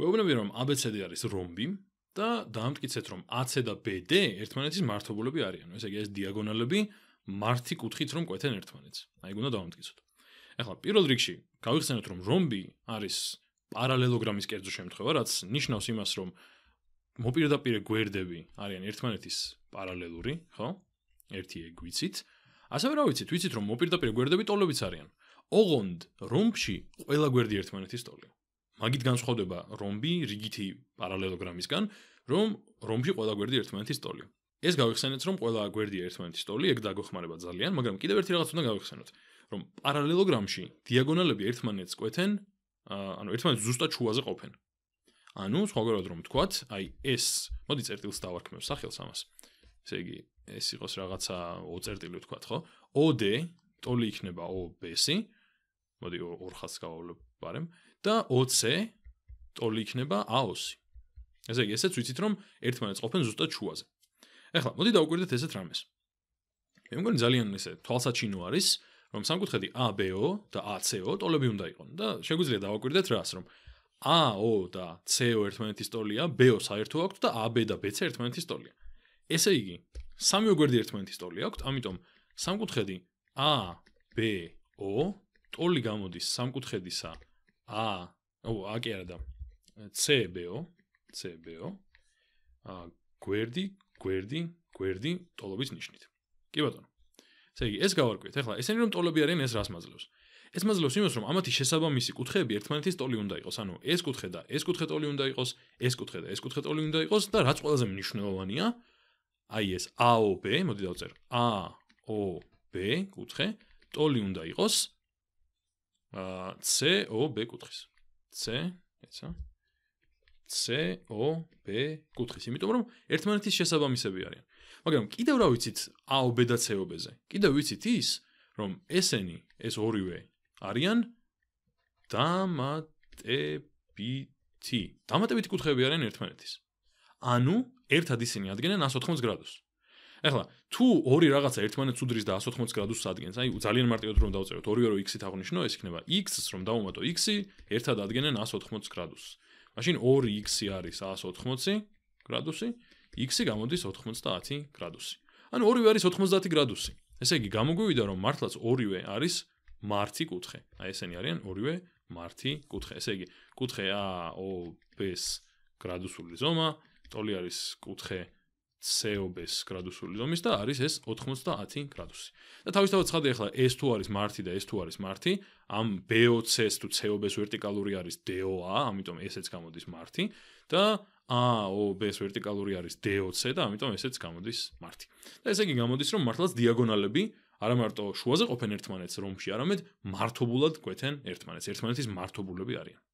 გვეუბნები რომ ABCD არის რომბი და დაამტკიცეთ რომ AC და BD ერთმანეთის მართობულები არიან. ესე იგი ეს დიაგონალები მართი კუთხით რომ კვეთენ ერთმანეთს. აი გუნდა დაამტკიცოთ. ახლა პირველ რიგში გავიხსენოთ რომ რომბი არის პარალელოგრამის კერძო შემთხვევა, რაც ნიშნავს იმას რომ მოპირდაპირე გვერდები არიან ერთმანეთის პარალელური, ხო? ერთი ეგვიცით. ასევე რა ვიცით? ვიცით რომ მოპირდაპირე გვერდები ტოლებიც არიან. ოღონდ რომბში ყველა გვერდი ერთმანეთის ტოლია. მაგით განსხვავდება რომბი რიგითი პარალელოგრამისგან, რომ რომბი ყველა გვერდი ერთმანეთის ტოლია. ეს გავიხსენეთ, რომ ყველა გვერდი ერთმანეთის ტოლი, ეგ დაგოხმარება ძალიან, მაგრამ კიდევ ერთი რაღაც უნდა გავიხსენოთ, რომ პარალელოგრამში დიაგონალები ერთმანეთს კვეთენ, ანუ ერთმანეთს ზუსტად შუაზე ყოფენ. ანუ სხვაგვარად რომ ვთქვათ, აი ეს, მოდი წერტილს დავარქმევ სახელს ამას. ესე იგი, ეს იყოს რაღაცა ო წერტილი ვთქვათ, ხო? OD ტოლი იქნება OBS. მოდი ორ ხაზს გავავლებ ვარემ და 20 ტოლი იქნება აოსი. ესე იგი, ესეც ვიცით, რომ ერთმანეთს ყოფენ ზუსტად შუაზე. ახლა მოდი დავკვირდეთ ესეთ რამეს. მე მგონი ძალიან ესე თვალსაჩინო არის, რომ სამკუთხედი ABO და ACO ტოლები უნდა იყოს და შეგვიძლია დავკვირდეთ რას, რომ AO და CO ერთმანეთის ტოლია, BO საერთო აქვს და AB და BC ერთმანეთის ტოლია. ესე იგი, სამიო გვერდი ერთმანეთის ტოლი აქვს, ამიტომ სამკუთხედი ABO ტოლი გამოდის სამკუთხედისა ა ო ა კი არა და CBO CBO ა გვერდი გვერდი გვერდი ტოლობის ნიშნით კი ბატონო ესე იგი ეს გავარკვიეთ ახლა ესენი რომ ტოლები არიან ეს რას მაძლევს ეს მაძლევს იმას რომ ამათი შესაბამისი კუთხეები ერთმანეთის ტოლი უნდა იყოს ანუ ეს კუთხე და ეს კუთხე ტოლი უნდა იყოს ეს კუთხე და ეს კუთხე ტოლი უნდა იყოს და რაც ყველაზე მნიშვნელოვანია აი ეს AOB მოდი დავწერ AOB კუთხე ტოლი უნდა იყოს აა C O B კუთხის. C, ეცა. C O B კუთხის, იმიტომ რომ ერთმანეთის შესაბამისები არიან. მაგრამ კიდევ რა ვიცით A O B და C O B-ზე? კიდევ ვიცით ის, რომ SN-ი, ეს ორივე არიან დამატებითი. დამატებითი კუთხეები არიან ერთმანეთის. ანუ ერთად ისინი ადგენენ 180 გრადუსს. ახლა თუ ორი რაღაცა ერთმანეთს უდრის და 180 გრადუსს ადგენს, აი ძალიან მარტივად რომ დავწეროთ, ორივე რო x-ით აღნიშნო, ეს იქნება x-ს რომ დავუმატო x-ი, ერთად ადგენენ 180 გრადუსს. მაშინ 2x-ი არის 180 გრადუსი, x-ი გამოდის 90 გრადუსი. ანუ ორივე არის 90 გრადუსი. ესე იგი გამოგვივიდა რომ მართლაც ორივე არის მართი კუთხე. აი ესენი არიან ორივე მართი კუთხე. ესე იგი კუთხე A, O, B-ს გრადუსული ზომა, ტოლი არის კუთხე ცეობეს გრადუსული ზომის და არის ეს 90 გრადუსი. და თავისთავად ცხადი ახლა ეს თუ არის მარტი და ეს თუ არის მარტი, ამ BOC-ს თუ ცეობეს ვერტიკალური არის DOA, ამიტომ ესეც გამოდის მარტი და AOB-ს ვერტიკალური არის DOC და ამიტომ ესეც გამოდის მარტი. და ესე იგი გამოდის, რომ მართლაც დიაგონალები არა მარტო შუაზე ყოფენ ერთმანეთს რომში, არამედ მართობულად გვეთენ ერთმანეთს, ერთმანეთის მართობულები არიან.